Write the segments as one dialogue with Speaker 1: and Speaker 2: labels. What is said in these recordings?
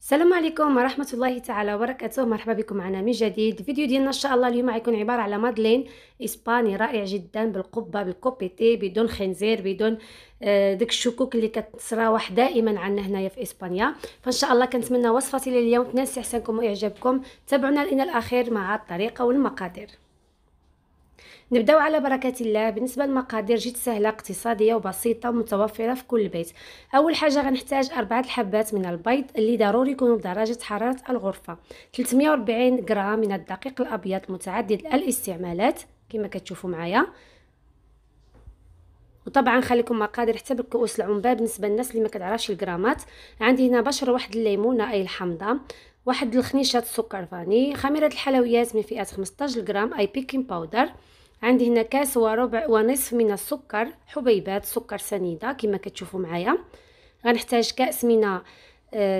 Speaker 1: السلام عليكم ورحمة الله تعالى وبركاته مرحبا بكم معنا من جديد الفيديو ديالنا ان شاء الله اليوم غيكون عبارة على مادلين اسباني رائع جدا بالقبة بالكوبيتي بدون خنزير بدون آه ديك الشكوك اللي كتراوح دائما عندنا هنايا في اسبانيا فان شاء الله كنتمنى وصفتي لليوم تنسي استحسانكم واعجابكم تابعونا لنا الاخير مع الطريقة والمقادير نبداو على بركه الله بالنسبه للمقادير جد سهله اقتصاديه وبسيطه ومتوفره في كل بيت اول حاجه غنحتاج اربعه الحبات من البيض اللي ضروري يكونوا بدرجه حراره الغرفه 340 غرام من الدقيق الابيض متعدد الاستعمالات كما كتشوفوا معايا وطبعا خليكم مقادير حتى بالكؤوس العنبه بالنسبه للناس اللي ما كتعرفش الجرامات عندي هنا بشر واحد الليمونه اي الحمضه واحد الخنيشه سكر فاني خميرة الحلويات من فئة 15 غرام اي بيكين باودر عندي هنا كاس وربع ونصف من السكر حبيبات سكر سنيدة كما كتشوفوا معايا غنحتاج كاس من آه،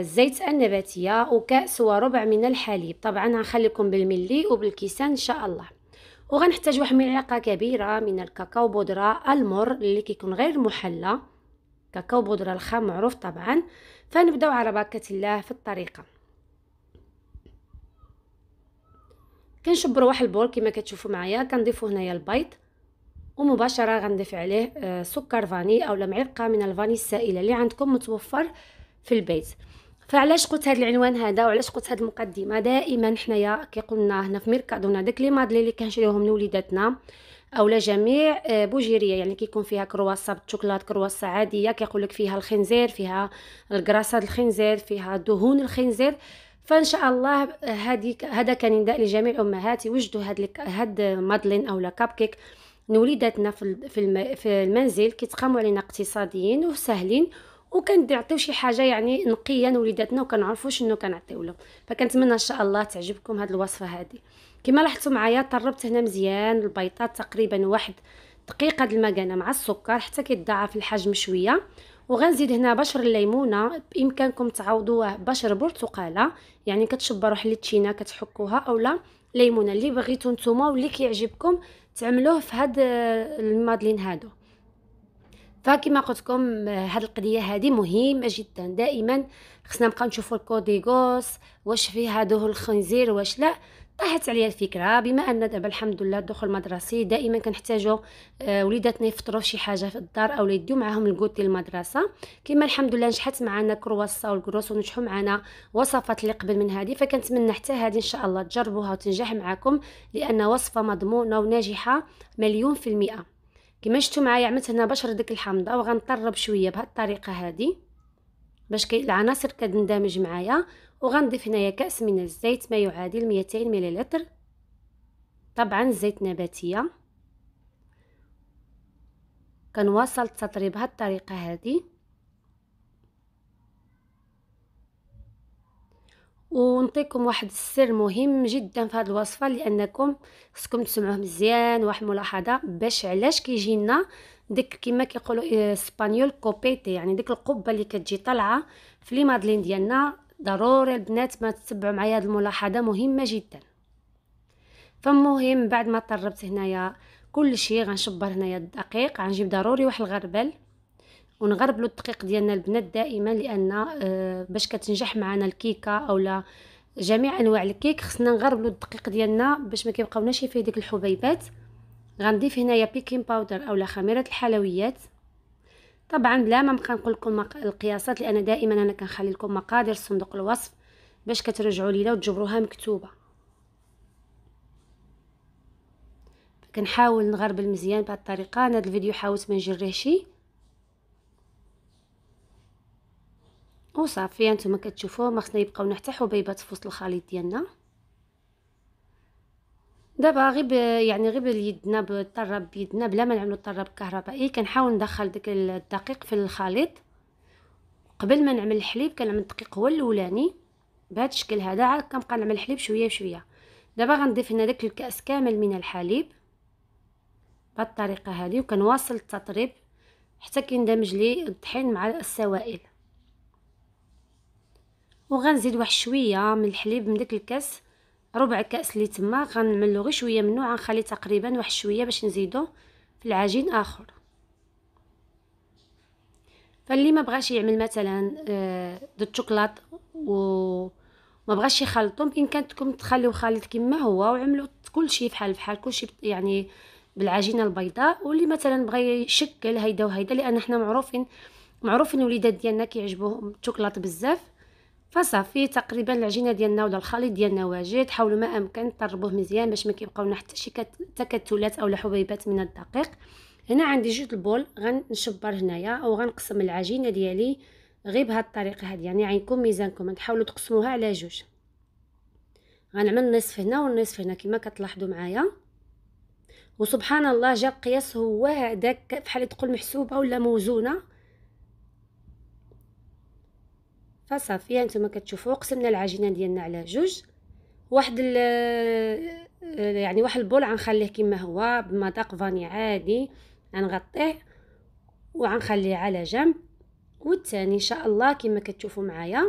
Speaker 1: الزيت النباتية وكاس وربع من الحليب طبعا غنخليكم بالملي وبالكيسان ان شاء الله وغنحتاج واحد ملعقه كبيره من الكاكاو بودره المر اللي كيكون غير محلى كاكاو بودره الخام معروف طبعا فنبداو على بركه الله في الطريقه كنشبر واحد البول كما كتشوفوا معايا كنضيفوا هنايا البيض ومباشره غنضيف عليه آه، سكر فاني اولا معلقه من الفاني السائله اللي عندكم متوفر في البيت فعلاش قلت هذا العنوان هذا وعلاش قلت هذه المقدمه دائما حنايا كيقولنا هنا في ميركادونا داك لي مادلي اللي كنشريوهم لوليداتنا اولا جميع آه، بوجيريه يعني كيكون فيها كرواسا بالشوكولات كرواسا عاديه كيقول لك فيها الخنزير فيها الكراسه الخنزير فيها دهون الخنزير فان شاء الله هذيك هذا كان نداء لجميع الامهات يوجدوا هاد هاد مادلين اولا كاب كيك لوليداتنا في في المنزل كيتقاموا علينا اقتصاديين وسهلين وكنعطيو شي حاجه يعني نقيه لوليداتنا وكنعرفوا شنو كنعطيو لهم فكنتمنى ان شاء الله تعجبكم هاد الوصفه هذه كما لاحظتوا معايا طربت هنا مزيان البيضات تقريبا واحد دقيقه د المكانه مع السكر حتى كيتضاعف الحجم شويه وغنزيد هنا بشر الليمونه بامكانكم تعوضوه بشر برتقاله يعني كتشبروا حليتشينا كتحكوها اولا ليمونه اللي بغيتو نتوما واللي كيعجبكم تعملوه في هاد آه، المادلين هادو فكما قلت لكم آه، هاد القضيه هادي مهمه جدا دائما خصنا نبقاو نشوفوا الكوديغوس واش فيه هادو الخنزير واش لا طاحت عليا الفكره بما ان دابا الحمد لله الدخول المدرسي دائما كنحتاجو آه، وليداتنا يفطروا شي حاجه في الدار او يديو معاهم الكوت ديال المدرسه كما الحمد لله نجحت معنا كرواسا والكروس ونجحوا معنا وصفات اللي قبل من هذه فكنتمنى حتى هذه ان شاء الله تجربوها وتنجح معكم لان وصفه مضمونه وناجحه مليون في المئه كما شفتوا معايا عملت هنا بشر ديك الحامضه وغنطرب شويه بهذه الطريقه هذه باش العناصر كتندمج معايا وغنضيف هنايا كاس من الزيت ما يعادل 200 مليلتر طبعا زيت نباتيه كنواصل التطريب بهاد الطريقه هذه ونعطيكم واحد السر مهم جدا في هذه الوصفه لانكم خصكم تسمعوه مزيان واحد الملاحظه باش علاش كيجينا ديك كما كيقولوا اسبانيول كوبيتي يعني ديك القبه اللي كتجي طالعه في لي مادلين ديالنا ضروري البنات ما تتبعوا معايا هذه الملاحظه مهمه جدا فالمهم بعد ما طربت هنايا كل شيء غنشبر هنايا الدقيق غنجيب ضروري واحد الغربل ونغربلو الدقيق ديالنا البنات دائما لان آه، باش كتنجح معنا الكيكه اولا جميع انواع الكيك خصنا نغربلو الدقيق ديالنا باش ما كيبقاوناش فيه ديك الحبيبات غنضيف هنايا بيكين باودر اولا خميره الحلويات طبعا لا ما بقى نقول لكم القياسات لان دائما انا كنخلي لكم مقادير صندوق الوصف باش كترجعوا لينا وتجبروها مكتوبه كنحاول نغربل مزيان بهذه الطريقه انا هذا الفيديو حاولت ما شي وصافي انتم كتشوفوا ما خصنا يبقاو حتى حبيبات في وسط الخليط ديالنا دابا غير يعني غير باليدنا بالطرب بيدنا بلا ما نعملو الطرب كهربائي كنحاول ندخل داك الدقيق في الخليط قبل ما نعمل الحليب كنعمل الدقيق هو الاولاني بهذا الشكل هذا عاد كنبقى نعمل الحليب شويه بشويه دابا غنضيف هنا داك الكاس كامل من الحليب بهذه الطريقه هذه وكنواصل التطريب حتى كيندمج لي الطحين مع السوائل وغنزيد واحد شويه من الحليب من داك الكاس ربع كاس اللي تما غنملو غير شويه منه غنخلي تقريبا واحد شويه باش نزيدو في العجين اخر فاللي ما بغاش يعمل مثلا آه، دو الشوكولات و ما بغاش يخلطو يمكن كانتكم تخليو خليط كما هو وعملو كلشي بحال بحال كلشي يعني بالعجينه البيضاء واللي مثلا بغى يشكل هيدا وهيدا لان حنا معروفين معروفين الوليدات ديالنا كيعجبوهم الشوكولات بزاف فصافي تقريبا العجينه ديالنا ولا الخليط ديالنا واجد حاولوا ما امكن تطربوه مزيان باش ما كيبقاو لنا حتى شي تكتلات اولا حبيبات من الدقيق هنا عندي جوج البول غنشبر هنايا او غنقسم العجينه ديالي غير بهاد الطريقه هذه يعني عينكم ميزانكم تحاولوا تقسموها على جوج غنعمل نصف هنا والنصف هنا كما كتلاحظوا معايا وسبحان الله جا القياس هو هذاك بحال تقول محسوبه ولا موزونه فصافي هانتوما كتشوفوا قسمنا العجينه ديالنا على جوج واحد آه، يعني واحد البول غنخليه كما هو بمذاق فاني عادي غنغطيه وغنخليه على جنب والثاني ان شاء الله كما كتشوفوا معايا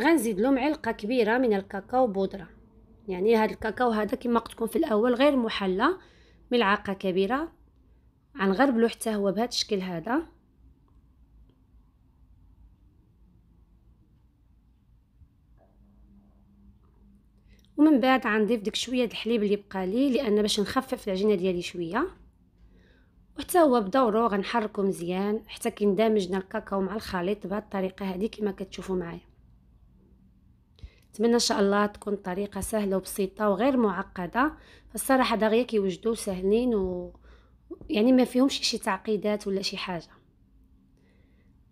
Speaker 1: غنزيد له معلقه كبيره من الكاكاو بودره يعني هاد الكاكاو هذا كما قلت لكم في الاول غير محلى ملعقه كبيره غنغربلو حتى هو بهذا الشكل هذا ومن بعد غنضيف ديك شويه د الحليب اللي بقى لي لان باش نخفف العجينه ديالي شويه وحتى هو بدوره غنحركو مزيان حتى كيندمج الكاكاو مع الخليط بهاد الطريقه هذه كما كتشوفوا معايا نتمنى ان شاء الله تكون طريقه سهله وبسيطه وغير معقده فالصراحه دغيا كيوجدوا ساهلين و يعني ما فيهمش شي تعقيدات ولا شي حاجه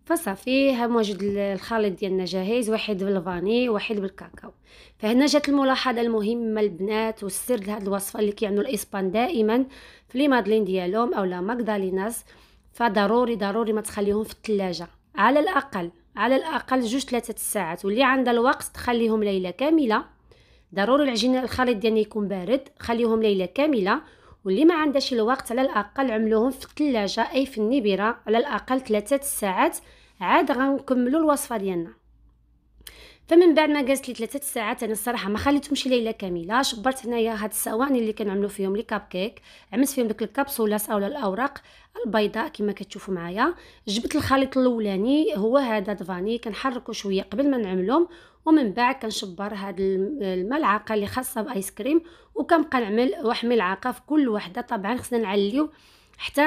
Speaker 1: فصافي ها موجود الخليط ديالنا جاهز واحد بالفاني واحد بالكاكاو فهنا جات الملاحظه المهمه البنات والسر لهاد الوصفه اللي كيعنوا الاسبان دائما في لي مادلين ديالهم اولا ماكداليناس فضروري ضروري ما تخليهم في الثلاجه على الاقل على الاقل جوج ثلاثه الساعات واللي عندها الوقت تخليهم ليله كامله ضروري العجينه الخليط ديالنا يكون بارد خليهم ليله كامله واللي ما عندهاش الوقت على الاقل عملوهم في الثلاجه اي في النبيره على الاقل ثلاثة ساعات عاد غنكملوا الوصفه ديالنا فمن بعد ما جازت لي ثلاثة ساعات انا الصراحه ما خليتهمش ليله كامله شبرت هنايا هاد الصواني اللي كنعملو فيهم لي كاب كيك عملت فيهم داك الكبسولات اولا الاوراق البيضاء كما كتشوفوا معايا جبت الخليط الاولاني هو هذا دفاني كنحركو شويه قبل ما نعملهم ومن بعد كنشبر هاد الملعقه اللي خاصه بايس كريم وكنبقى نعمل واحد الملعقه في كل وحده طبعا خصنا نعليو حتى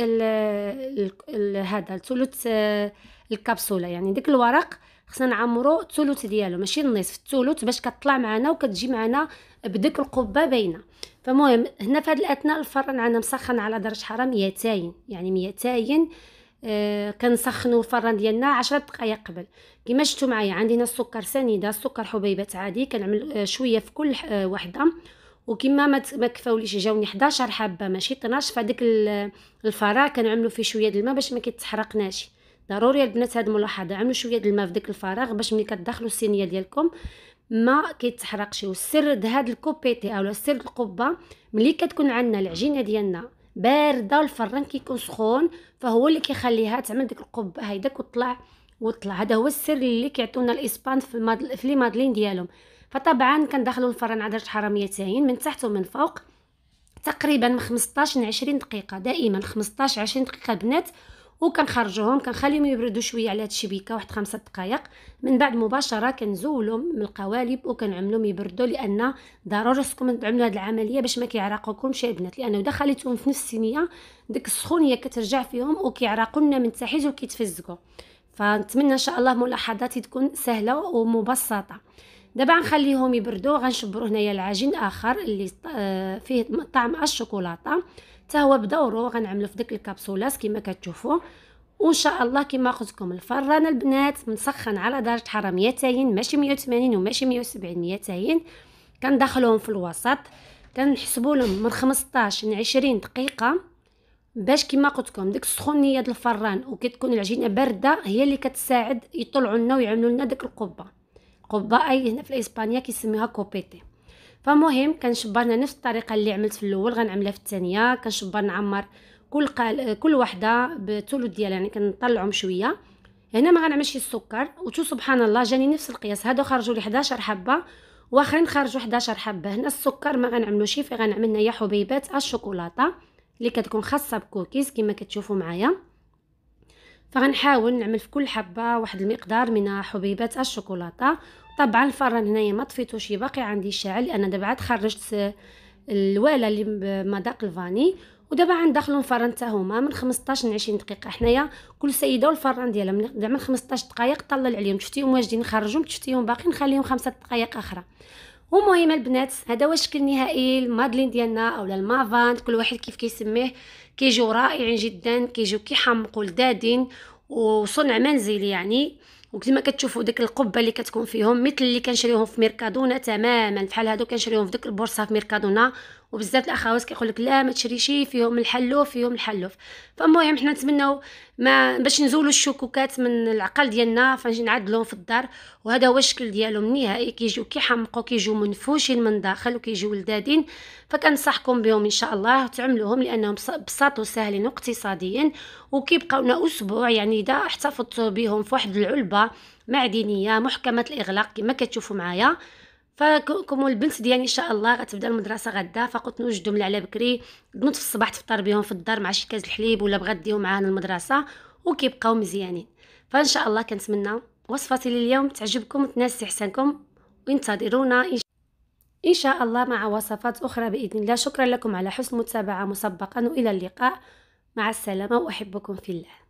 Speaker 1: ال# هذا ثلث آه، الكبسوله يعني ديك الورق خصنا نعمرو الثلث ديالو ماشي النصف الثلث باش كطلع معنا وكتجي معنا بديك القبه باينه فمهم هنا في هاد الاثناء الفرن عندنا مسخن على درجه حراره ميتين يعني ميتين آه، كنسخنوا الفران ديالنا 10 دقائق قبل كما شفتوا معايا عندي هنا السكر سنيده السكر حبيبات عادي كنعمل آه، شويه في كل آه، وحده وكما ما كفاوليش جاوني 11 حبه ماشي 12 فداك الفرا كنعملو فيه شويه د الماء باش ما كيتحرقناش ضروري البنات هاد الملاحظه عملوا شويه د الماء في داك الفراغ باش ملي كتدخلوا الصينيه ديالكم ما كيتحرقش والسر د هاد الكوبيتي اولا سر القبه ملي كتكون عندنا العجينه ديالنا بارده والفران كيكون سخون فهو اللي كيخليها تعمل ديك القبه هيداك وطلع وطلع هذا هو السر اللي كيعطونا الاسبان في المادل في لي مادلين ديالهم فطبعا كندخلوا الفران على درجه حراره 200 من تحت ومن فوق تقريبا من 15 ل 20 دقيقه دائما 15 20 دقيقه البنات وكنخرجوهم كنخليهم يبردوا شويه على هاد الشبيكه واحد خمسة دقائق من بعد مباشره كنزولهم من القوالب وكنعملهم يبردوا لان ضروري خصكم تعملوا هاد العمليه باش ما كيعرقوكمش البنات لانه اذا خليتهم في نفس الصينيه ديك السخونيه كترجع فيهم وكيعرقوا لنا من التحت وكيتفزقوا فنتمنى ان شاء الله ملاحظاتي تكون سهله ومبسطه دابا غنخليهم يبردوا غنشبروا هنايا العجين اخر اللي آه، فيه طعم الشوكولاته حتى هو بدوره غنعملو في ديك الكابسولات كما كتشوفوا وان شاء الله كما قلتكم الفران البنات مسخن على درجه حراره 200 ماشي 180 وماشي 170 200 كندخلوهم في الوسط كنحسبوا لهم من 15 ل 20 دقيقه باش كما قلت لكم ديك السخونيه ديال الفران وكتكون العجينه بارده هي اللي كتساعد يطلعوا لنا ويعملوا لنا ديك القبه قبه اي هنا في اسبانيا كيسميوها كوبيتي فمهم كنشبرنا نفس الطريقه اللي عملت في الاول غنعملها في الثانيه كنشبر نعمر كل قال كل وحده بالثلث ديالها يعني كنطلعهم شويه هنا ما غنعملش السكر وتو سبحان الله جاني نفس القياس هادو خرجوا لي 11 حبه واخرين خرجوا 11 حبه هنا السكر ما غنعملوش فيه غنعمل هنايا حبيبات الشوكولاته اللي كتكون خاصه بكوكيز كما كتشوفوا معايا فغنحاول نعمل في كل حبه واحد المقدار من حبيبات الشوكولاته طبعا الفرن هنايا ما طفيتوش باقي عندي شاعل لان دابا عاد خرجت الواله اللي بمذاق الفاني ودابا غندخلو الفرن حتى هما من 15 ل 20 دقيقه حنايا كل سيده والفرن ديالها من زعما 15 دقائق طلل عليهم شفتيهم واجدين نخرجهم شفتيهم باقي نخليهم خمسة دقائق اخرى ومهم البنات هذا هو الشكل النهائي المادلين ديالنا اولا المافان كل واحد كيف كيسميه كيجيو رائعين جدا كيجيو كيحمقوا لذادين وصنع منزلي يعني وكما كتشوفوا ديك القبه اللي كتكون فيهم مثل اللي كنشريوهم في ميركادونا تماما بحال هادو كنشريوهم في ديك البورصه في ميركادونا وبالذات الاخوات كيقول لك لا ما تشريش فيهم الحلوف فيهم الحلوف فالمهم حنا نتمناو ما باش نزولوا الشكوكات من العقل ديالنا فنعدلهم في الدار وهذا هو الشكل ديالهم النهائي كيجيو كيحمقوا كيجيو منفوشين من داخل وكيجيو ولدادين فكنصحكم بهم ان شاء الله تعملوهم لانهم بساط وسهلين واقتصاديين وكيبقاو لنا اسبوع يعني اذا احتفظتوا بهم في واحد العلبه معدنيه محكمه الاغلاق كما كتشوفوا معايا فكم البنت ديالي يعني ان شاء الله غتبدا المدرسه غدا فقلت نوجدهم على بكري بنوت في الصباح تفطر بهم في الدار مع شي كاس الحليب ولا ديهم معانا المدرسه وكيبقاو مزيانين فان شاء الله كنتمنى وصفتي لليوم تعجبكم وتنال احسانكم وانتظرونا ان شاء الله مع وصفات اخرى باذن الله شكرا لكم على حسن المتابعه مسبقا والى اللقاء مع السلامه واحبكم في الله